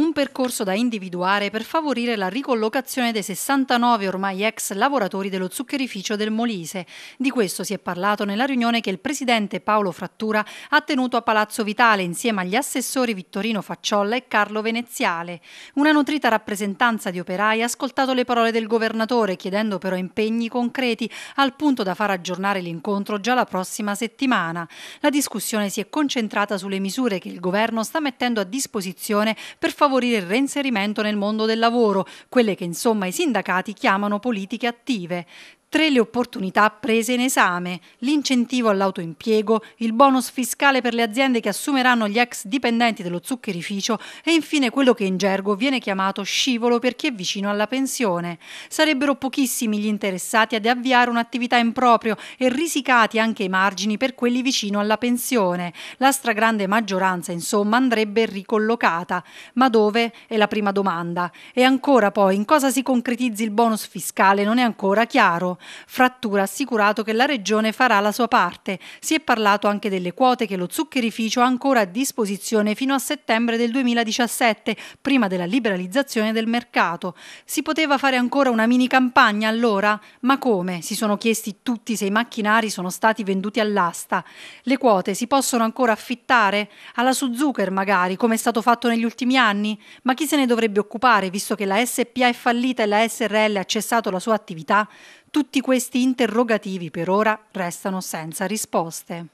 un percorso da individuare per favorire la ricollocazione dei 69 ormai ex lavoratori dello zuccherificio del Molise. Di questo si è parlato nella riunione che il presidente Paolo Frattura ha tenuto a Palazzo Vitale insieme agli assessori Vittorino Facciolla e Carlo Veneziale. Una nutrita rappresentanza di operai ha ascoltato le parole del governatore chiedendo però impegni concreti al punto da far aggiornare l'incontro già la prossima settimana. La discussione si è concentrata sulle misure che il governo sta mettendo a disposizione per favorire favorire il reinserimento nel mondo del lavoro, quelle che insomma i sindacati chiamano politiche attive. Tre le opportunità prese in esame, l'incentivo all'autoimpiego, il bonus fiscale per le aziende che assumeranno gli ex dipendenti dello zuccherificio e infine quello che in gergo viene chiamato scivolo per chi è vicino alla pensione. Sarebbero pochissimi gli interessati ad avviare un'attività in proprio e risicati anche i margini per quelli vicino alla pensione. La stragrande maggioranza insomma andrebbe ricollocata. Ma dove? È la prima domanda. E ancora poi in cosa si concretizzi il bonus fiscale non è ancora chiaro. Frattura ha assicurato che la Regione farà la sua parte. Si è parlato anche delle quote che lo zuccherificio ha ancora a disposizione fino a settembre del 2017, prima della liberalizzazione del mercato. Si poteva fare ancora una mini campagna allora? Ma come? Si sono chiesti tutti se i macchinari sono stati venduti all'asta. Le quote si possono ancora affittare? Alla Suzuka magari, come è stato fatto negli ultimi anni? Ma chi se ne dovrebbe occupare, visto che la SPA è fallita e la SRL ha cessato la sua attività? Tutti questi interrogativi per ora restano senza risposte.